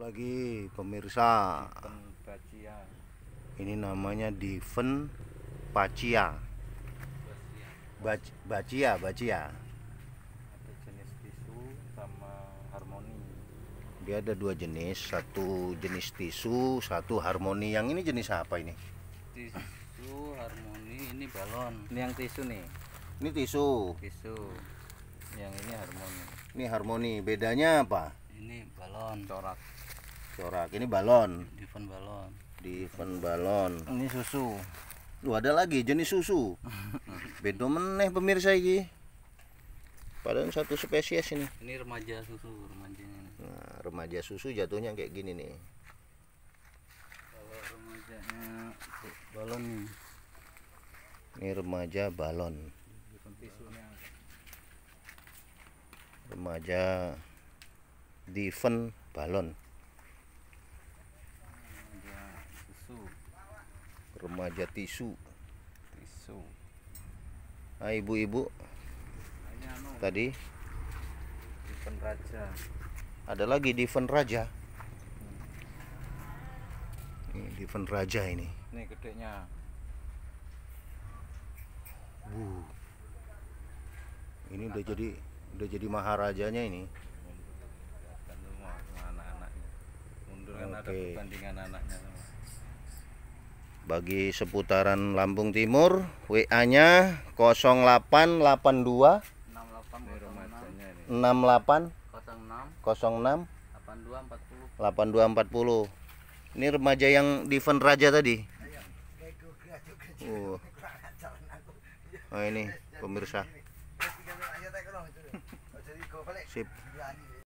lagi pemirsa ini namanya Diven Pacia Bac Bacia Bacia ada jenis tisu sama harmoni dia ada dua jenis satu jenis tisu satu harmoni yang ini jenis apa ini tisu harmoni ini balon ini yang tisu nih ini tisu tisu yang ini harmoni ini harmoni bedanya apa ini balon corak corak ini balon diven balon diven balon ini susu lu ada lagi jenis susu bedo meneh pemirsa ini padahal satu spesies ini ini remaja susu remaja ini. Nah, remaja susu jatuhnya kayak gini nih kalau remajanya balon nih ini remaja balon remaja Diven Balon remaja tisu tisu nah ibu-ibu tadi Steven Raja ada lagi Diven Raja ini Diven Raja ini ini gedenya uh ini udah jadi udah jadi maharajanya ini ada anaknya bagi seputaran Lampung Timur WA-nya 0882 68 06 06 8240 ini remaja yang di Ven Raja tadi uh. oh ini pemirsa sip